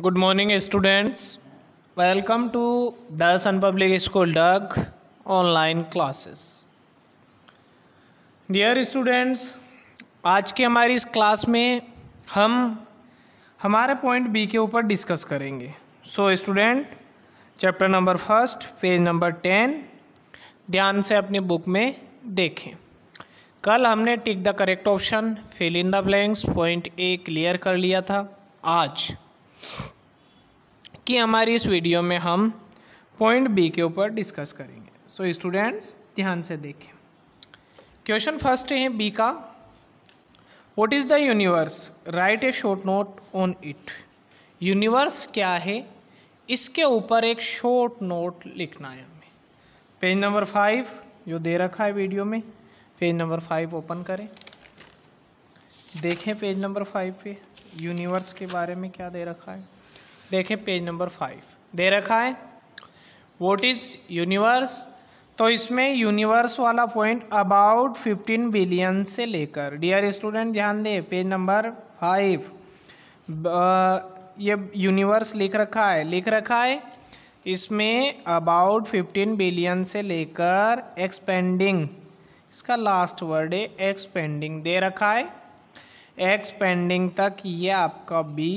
good morning students welcome to the public school डग online classes dear students आज की हमारी इस क्लास में हम हमारे पॉइंट बी के ऊपर डिस्कस करेंगे so student chapter number first page number ten ध्यान से अपनी बुक में देखें कल हमने tick the correct option fill in the blanks point A clear कर लिया था आज कि हमारी इस वीडियो में हम पॉइंट बी के ऊपर डिस्कस करेंगे सो so, स्टूडेंट्स ध्यान से देखें क्वेश्चन फर्स्ट है बी का what is the universe write a short note on it universe क्या है इसके ऊपर एक शॉर्ट नोट लिखना है हमें पेज नंबर फाइव जो दे रखा है वीडियो में पेज नंबर फाइव ओपन करें देखें पेज नंबर फाइव पे यूनिवर्स के बारे में क्या दे रखा है देखें पेज नंबर फाइव दे रखा है वॉट इज़ यूनिवर्स तो इसमें यूनिवर्स वाला पॉइंट अबाउट फिफ्टीन बिलियन से लेकर डियर स्टूडेंट ध्यान दें पेज नंबर फाइव ये यूनिवर्स लिख रखा है लिख रखा है इसमें अबाउट फिफ्टीन बिलियन से लेकर एक्सपेंडिंग इसका लास्ट वर्ड है एक्सपेंडिंग दे रखा है एक्स पेंडिंग तक ये आपका बी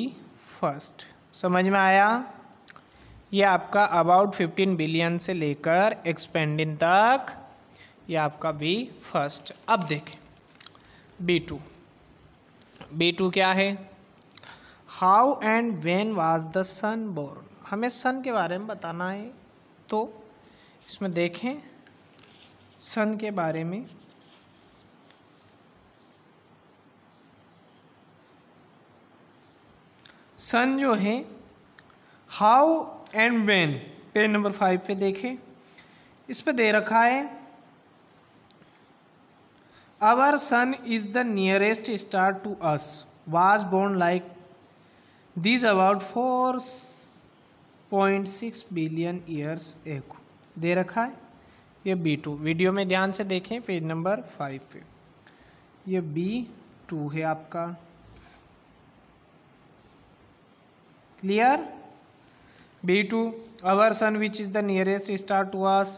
फर्स्ट समझ में आया ये आपका अबाउट फिफ्टीन बिलियन से लेकर एक्सपेंडिंग तक ये आपका बी फर्स्ट अब देखें बी टू बी टू क्या है how and when was the sun born हमें सन के बारे में बताना है तो इसमें देखें सन के बारे में सन जो है how and when page number five पे देखें इस पर दे रखा है our sun is the nearest star to us was born like this about four point six billion years एक दे रखा है ये बी टू वीडियो में ध्यान से देखें पेज नंबर फाइव पे ये बी टू है आपका clear B two our sun which is the nearest star to us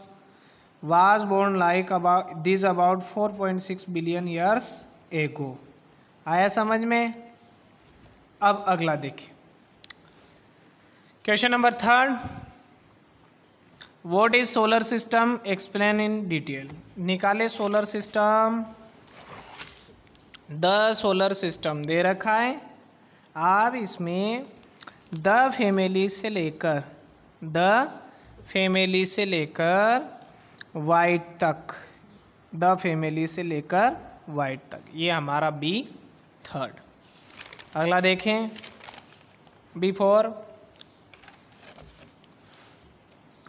was born like about this about four point six billion years a ago आया समझ में अब अगला देखिए question number third what is solar system explain in detail निकाले solar system the solar system दे रखा है आप इसमें द फैमिली से लेकर द फैमिली से लेकर वाइट तक द फैमिली से लेकर वाइट तक ये हमारा बी थर्ड अगला देखें B four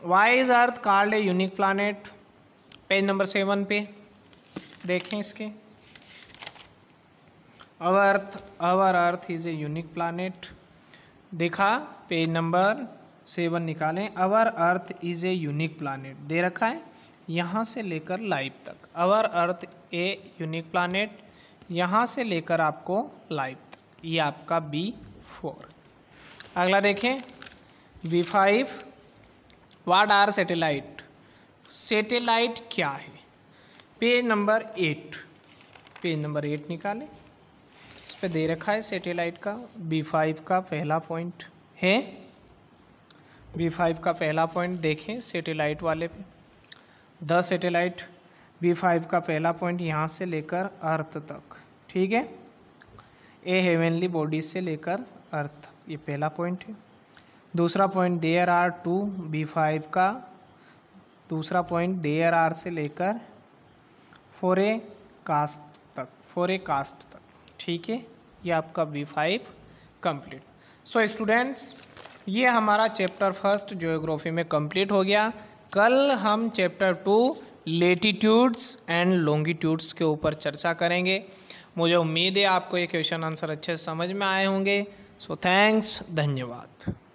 why is earth called a unique planet page number seven पे देखें इसके our earth our earth is a unique planet देखा पेज नंबर सेवन निकालें our earth is a unique planet दे रखा है यहाँ से लेकर लाइव तक अवर अर्थ ए यूनिक प्लानट यहाँ से लेकर आपको लाइव तक ये आपका बी फोर अगला देखें B five what are satellite satellite क्या है page number eight page number eight निकालें इस पर दे रखा है सेटेलाइट का बी फाइव का पहला पॉइंट है बी फाइव का पहला पॉइंट देखें सेटेलाइट वाले पे द सेटेलाइट बी फाइव का पहला पॉइंट यहाँ से लेकर अर्थ तक ठीक है ए हेवनली बॉडी से लेकर अर्थ ये पहला पॉइंट है दूसरा point there are two B five का दूसरा पॉइंट देयर आर से लेकर फोरे कास्ट तक फोरे कास्ट तक ठीक है ये आपका V five complete so students ये हमारा चैप्टर फर्स्ट ज्योग्राफी में कम्प्लीट हो गया कल हम chapter two latitudes and longitudes के ऊपर चर्चा करेंगे मुझे उम्मीद है आपको ये क्वेश्चन आंसर अच्छे से समझ में आए होंगे सो थैंक्स धन्यवाद